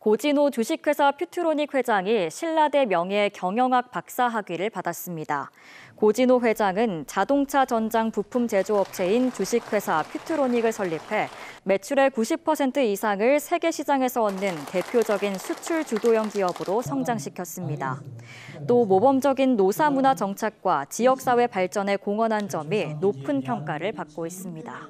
고진호 주식회사 퓨트로닉 회장이 신라대 명예 경영학 박사 학위를 받았습니다. 고진호 회장은 자동차 전장 부품 제조업체인 주식회사 퓨트로닉을 설립해 매출의 90% 이상을 세계 시장에서 얻는 대표적인 수출 주도형 기업으로 성장시켰습니다. 또 모범적인 노사 문화 정착과 지역사회 발전에 공헌한 점이 높은 평가를 받고 있습니다.